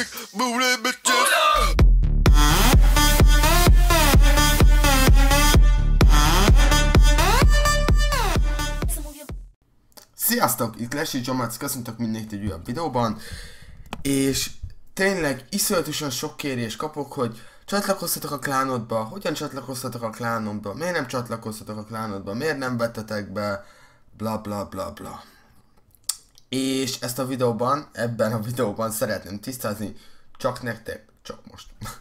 big booty bitches. Sziasztok, itt Lesi Jomac, köszöntök mindenkit egy újabb videóban, és tényleg iszonyatosan sok kérés kapok, hogy csatlakoztatok a klánodba, hogyan csatlakoztatok a klánomba, miért nem csatlakoztatok a klánodba, miért nem vettetek be, bla bla bla bla és ezt a videóban, ebben a videóban szeretném tisztázni, csak nektek, csak most.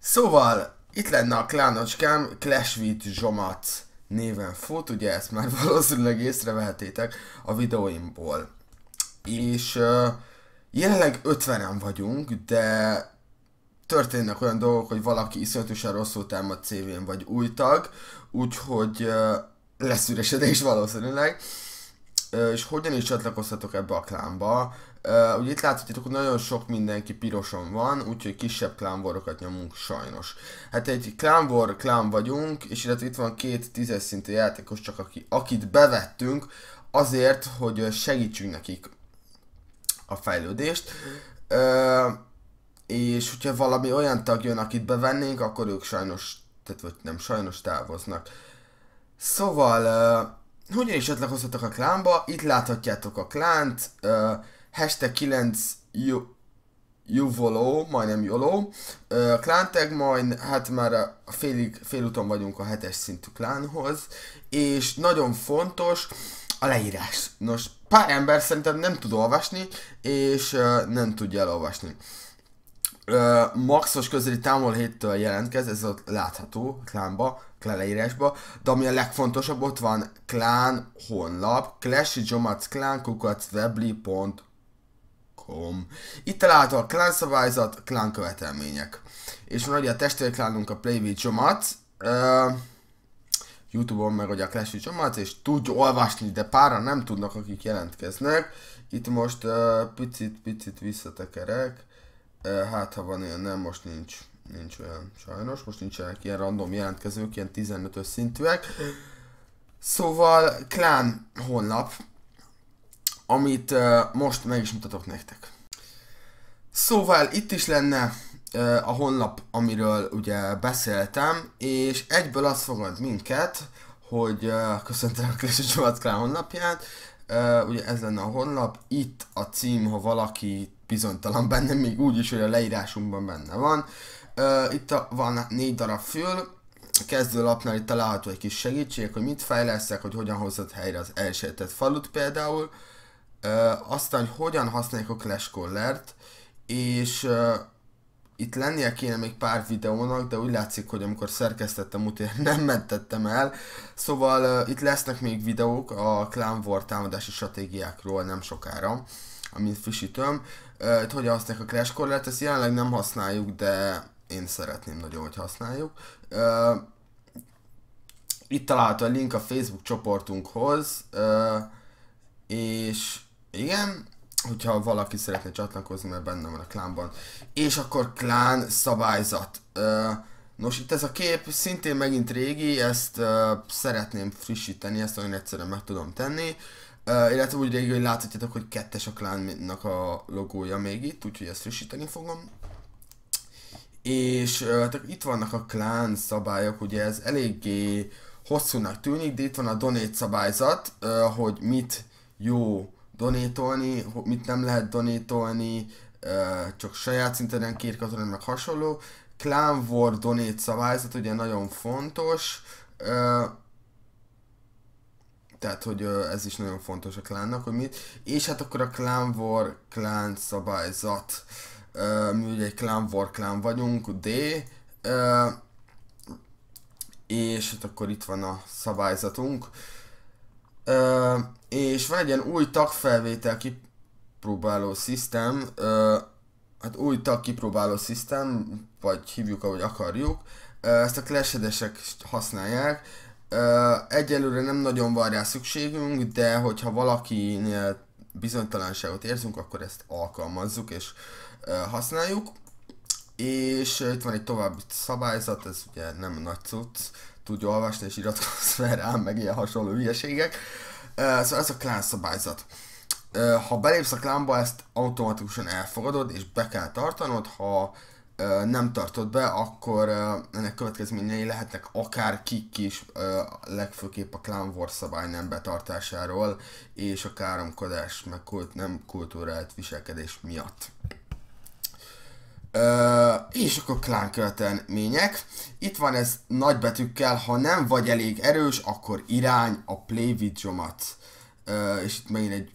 szóval, itt lenne a klánocskám, Clash with Zsomac néven fut, ugye ezt már valószínűleg észrevehetétek a videóimból. És uh, jelenleg 50-en vagyunk, de történnek olyan dolgok, hogy valaki iszonyatosan rosszul támad CV-n, vagy új tag, úgyhogy uh, lesz üresedés valószínűleg. Uh, és hogyan is csatlakozhatok ebbe a klánba. Uh, ugye itt láthatjátok, hogy nagyon sok mindenki pirosan van, úgyhogy kisebb klánvorokat nyomunk sajnos. Hát egy klánvor klán vagyunk, és illetve itt van két tízes szintű játékos, csak aki, akit bevettünk azért, hogy segítsünk nekik a fejlődést. Uh, és hogyha valami olyan tag jön, akit bevennénk, akkor ők sajnos, tehát vagy nem sajnos távoznak. Szóval uh, hogyan is csatlakoztatok a klánba? Itt láthatjátok a klánt, uh, hashtag 9 juvoló, majdnem joló. Uh, klánteg majd, hát már a félig, félúton vagyunk a hetes szintű klánhoz, és nagyon fontos a leírás. Nos, pár ember szerintem nem tud olvasni, és uh, nem tudja elolvasni maxos közeli távol héttől jelentkez, ez ott látható klánba, klán leírásba, de ami a legfontosabb, ott van klán honlap, clashjomacklánkukacwebli.com Itt található a klán szabályzat, klán követelmények. És van ugye a testvérklánunk a Play with Jomac, uh, Youtube-on meg ugye a Clash Jomac, és tudja olvasni, de pára nem tudnak, akik jelentkeznek. Itt most uh, picit, picit visszatekerek Hát, ha van ilyen, nem, most nincs. Nincs olyan, sajnos. Most nincsenek ilyen random jelentkezők, ilyen 15-ös szintűek. Szóval, klán honlap, amit uh, most meg is mutatok nektek. Szóval itt is lenne uh, a honlap, amiről ugye beszéltem, és egyből azt fogad minket, hogy uh, köszöntelek a Clash of honlapját, uh, ugye ez lenne a honlap, itt a cím, ha valaki bizonytalan benne még úgy is, hogy a leírásunkban benne van. Uh, itt a, van négy darab fül, a kezdőlapnál itt található egy kis segítség, hogy mit fejlesztek, hogy hogyan hozott helyre az elsejtett falut például, uh, aztán, hogy hogyan használjuk a Clash Collert, és uh, itt lennie kéne még pár videónak, de úgy látszik, hogy amikor szerkesztettem, úgyhogy nem mentettem el. Szóval uh, itt lesznek még videók a Clan War támadási stratégiákról nem sokára amit frissítöm. itt hogy használják a Crash core ezt jelenleg nem használjuk, de én szeretném nagyon, hogy használjuk. itt található a link a Facebook csoportunkhoz, és igen, hogyha valaki szeretne csatlakozni, mert benne van a klánban. És akkor klán szabályzat. Nos, itt ez a kép szintén megint régi, ezt uh, szeretném frissíteni, ezt nagyon egyszerűen meg tudom tenni. Uh, illetve úgy régi, hogy láthatjátok, hogy kettes a klánnak a logója még itt, úgyhogy ezt frissíteni fogom. És uh, itt vannak a klán szabályok, ugye ez eléggé hosszúnak tűnik, de itt van a donét szabályzat, uh, hogy mit jó donétolni, mit nem lehet donétolni, uh, csak saját szinten két katonai meg hasonló. Clan War donét szabályzat ugye nagyon fontos, uh, tehát, hogy ez is nagyon fontos a klánnak, hogy mit. És hát akkor a Clan War, Clan szabályzat. Mi ugye egy Clan War klán vagyunk, D. És hát akkor itt van a szabályzatunk. És van egy ilyen új tagfelvétel kipróbáló szisztem. Hát új tag kipróbáló szisztem, vagy hívjuk ahogy akarjuk. Ezt a clash használják Egyelőre nem nagyon van rá szükségünk, de hogyha valakinél bizonytalanságot érzünk, akkor ezt alkalmazzuk és használjuk. És itt van egy további szabályzat, ez ugye nem nagy cucc, tudja olvasni és iratkozz fel rám, meg ilyen hasonló hülyeségek. Szóval ez a klán szabályzat. Ha belépsz a klánba, ezt automatikusan elfogadod, és be kell tartanod, ha nem tartott be, akkor ennek következményei lehetnek akár kik is, legfőképp a Clan Wars szabály nem betartásáról, és a káromkodás, meg kult, nem kultúrált viselkedés miatt. és akkor klán követelmények. Itt van ez nagy betűkkel, ha nem vagy elég erős, akkor irány a play videomat. és itt megint egy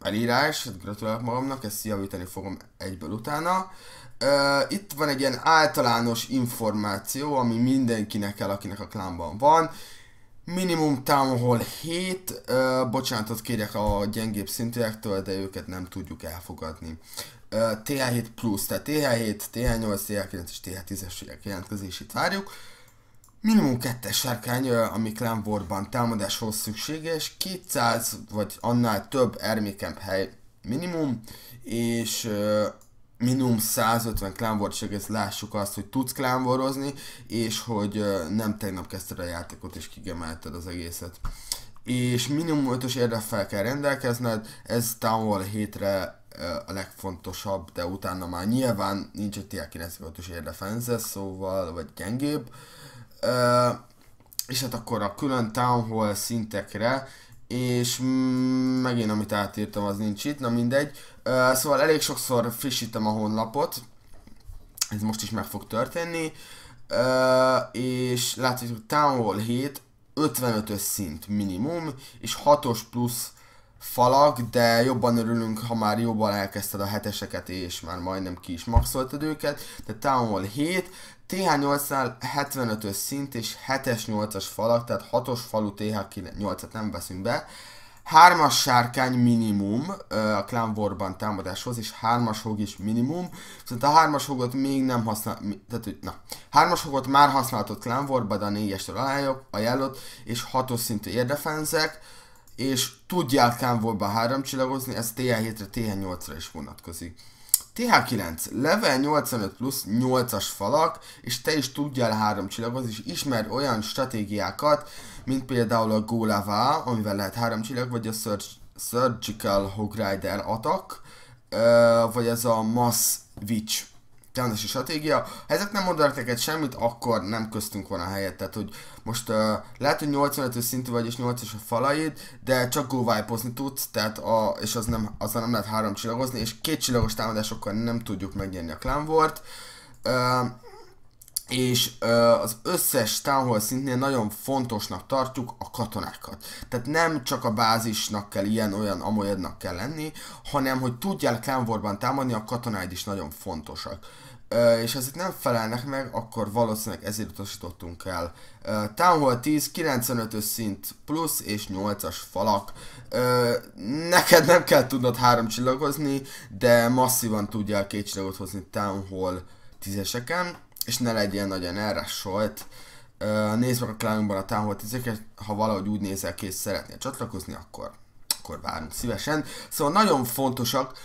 elírás, hát gratulálok magamnak, ezt javítani fogom egyből utána. Ö, Uh, itt van egy ilyen általános információ, ami mindenkinek kell, akinek a klánban van. Minimum Town 7, uh, bocsánatot kérek a gyengébb szintűektől, de őket nem tudjuk elfogadni. Uh, TH7 plusz, tehát TH7, TH8, TH9 és TH10-es jelentkezését várjuk. Minimum 2-es sárkány, uh, ami Clan Warban támadáshoz szükséges, 200 vagy annál több ermékemp hely minimum, és uh, minimum 150 klánvort és egész lássuk azt, hogy tudsz klánvorozni, és hogy nem tegnap kezdted a játékot és kigemelted az egészet. És minimum 5-ös érre fel kell rendelkezned, ez távol hétre a legfontosabb, de utána már nyilván nincs egy TR95-ös érdefense, szóval, vagy gyengébb. És hát akkor a külön Hall szintekre és megint amit átírtam, az nincs itt, na mindegy. Szóval elég sokszor frissítem a honlapot, ez most is meg fog történni, és hogy Town Hall 7, 55-ös szint minimum, és 6-os plusz falak, de jobban örülünk, ha már jobban elkezdted a heteseket, és már majdnem ki is maxoltad őket. De Town Hall 7, TH8-nál 75-ös szint és 7-es 8-as falak, tehát 6-os falu TH8-at nem veszünk be. 3-as sárkány minimum a Clan Warban támadáshoz, és 3-as hog is minimum, viszont a 3-as hogot még nem használ, tehát hogy, na, 3-as hogot már használhatott Clan Warban, de a négyestől alájok, ajánlott, és 6-os szintű érdefenzek, Uh, és tudják convoy három csillagozni, ez TH7-re, TH8-ra is vonatkozik. TH9, level 85 plusz 8-as falak, és te is tudjál három csillagozni, és ismer olyan stratégiákat, mint például a Golava, amivel lehet három csillag, vagy a Surgical Hog Rider Attack, vagy ez a Mass Witch támadási stratégia. Ha ezek nem mondanak neked semmit, akkor nem köztünk van a helyet. Tehát, hogy most uh, lehet, hogy 85 szintű vagy és 8-as a falaid, de csak góvájpozni tudsz, tehát a, és az nem, az nem lehet három csillagozni, és két csillagos támadásokkal nem tudjuk megnyerni a volt. Uh, és az összes townhall szintnél nagyon fontosnak tartjuk a katonákat. Tehát nem csak a bázisnak kell ilyen, olyan, amolyannak kell lenni, hanem hogy tudjál Clan támadni, a katonáid is nagyon fontosak. Uh, és ezek nem felelnek meg, akkor valószínűleg ezért utasítottunk el. Uh, Townhall 10, 95-ös szint plusz és 8-as falak. Uh, neked nem kell tudnod három csillagozni, de masszívan tudjál két csillagot hozni Townhall 10-eseken és ne legyél nagyon elrassolt. Nézd meg a klánunkban a támolt Ezeket ha valahogy úgy nézel ki, és szeretnél csatlakozni, akkor, akkor várunk szívesen. Szóval nagyon fontosak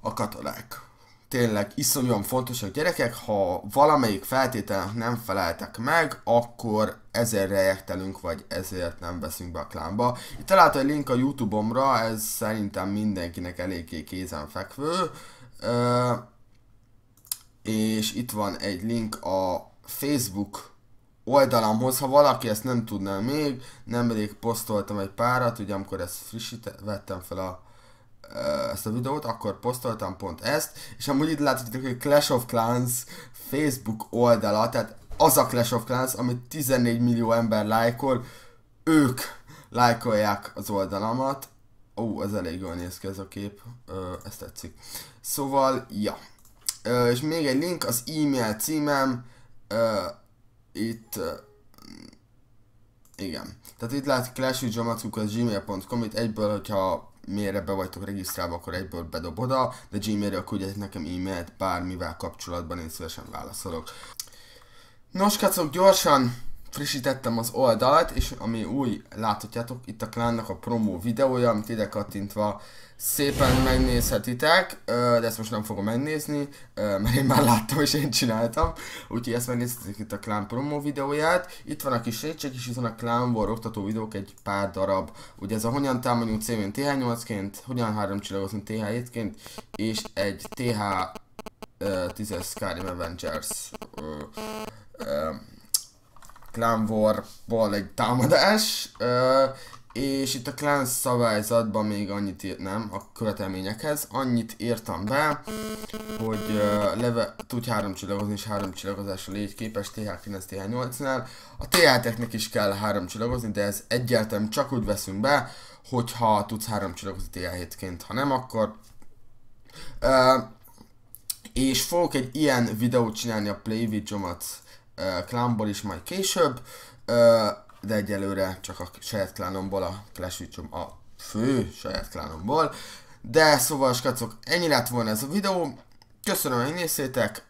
a katolák. Tényleg iszonyúan fontosak gyerekek, ha valamelyik feltételnek nem feleltek meg, akkor ezért rejektelünk, vagy ezért nem veszünk be a klánba. Itt találta egy link a Youtube-omra, ez szerintem mindenkinek eléggé kézenfekvő és itt van egy link a Facebook oldalamhoz, ha valaki ezt nem tudná még, nemrég posztoltam egy párat, ugye amikor ezt frissítettem, vettem fel a, ezt a videót, akkor posztoltam pont ezt, és amúgy itt láthatjuk, hogy Clash of Clans Facebook oldala, tehát az a Clash of Clans, amit 14 millió ember lájkol, ők lájkolják az oldalamat. Ó, ez elég jól néz ki ez a kép, ezt tetszik. Szóval, ja és még egy link, az e-mail címem, uh, itt, uh, igen. Tehát itt az gmailcom itt egyből, hogyha mire be vagytok regisztrálva, akkor egyből bedob oda, de Gmail-ről küldjetek nekem e-mailt bármivel kapcsolatban, én szívesen válaszolok. Nos, kacok, gyorsan, frissítettem az oldalt, és ami új, láthatjátok, itt a klánnak a promó videója, amit ide kattintva szépen megnézhetitek, de ezt most nem fogom megnézni, mert én már láttam és én csináltam, úgyhogy ezt megnézhetik itt a klán promó videóját. Itt van a kis rétség, és itt van a klán war oktató videók egy pár darab. Ugye ez a hogyan támadjunk címén TH8-ként, hogyan három csillagozni TH7-ként, és egy TH10-es Skyrim Avengers Clan War-ból egy támadás, és itt a Clan szabályzatban még annyit írt, nem, a követelményekhez, annyit írtam be, hogy leve, tudj három csillagozni, és három csillagozásra légy képes TH9, TH8-nál. A TH-teknek is kell három csillagozni, de ez egyáltalán csak úgy veszünk be, hogyha tudsz három csillagozni TH7-ként, ha nem, akkor... Uh, és fogok egy ilyen videót csinálni a Play with klánból is majd később, de egyelőre csak a saját klánomból, a Clash a fő saját klánomból. De szóval, skacok, ennyi lett volna ez a videó. Köszönöm, hogy néztétek,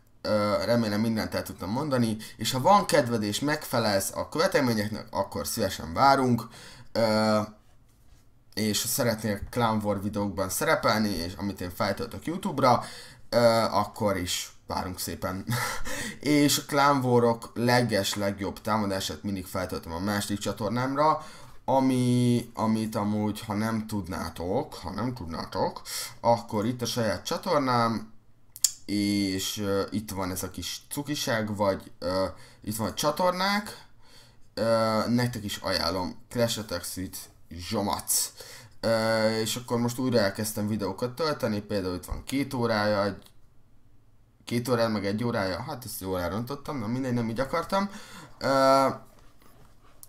remélem mindent el tudtam mondani, és ha van kedved és megfelelsz a követelményeknek, akkor szívesen várunk és ha szeretnél Clown War videókban szerepelni, és amit én feltöltök YouTube-ra, akkor is várunk szépen. és Clanvorok leges legjobb támadását mindig feltöltöm a másik csatornámra, ami, amit amúgy, ha nem tudnátok, ha nem tudnátok, akkor itt a saját csatornám, és uh, itt van ez a kis cukiság, vagy uh, itt van a csatornák, uh, nektek is ajánlom, Clash Attack Zsomac. Uh, és akkor most újra elkezdtem videókat tölteni, például itt van két órája, egy két órája, meg egy órája, hát ezt jól elrontottam, nem mindegy, nem így akartam. Uh,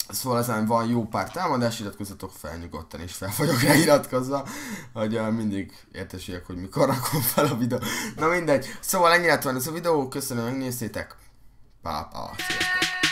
Szóval ezen van jó pár támadás, iratkozzatok fel nyugodtan, és fel vagyok rá iratkozva, hogy uh, mindig értesüljek, hogy mikor rakom fel a videó. Na mindegy, szóval ennyi lett van ez a videó, köszönöm, hogy megnéztétek. Pápa, sziasztok!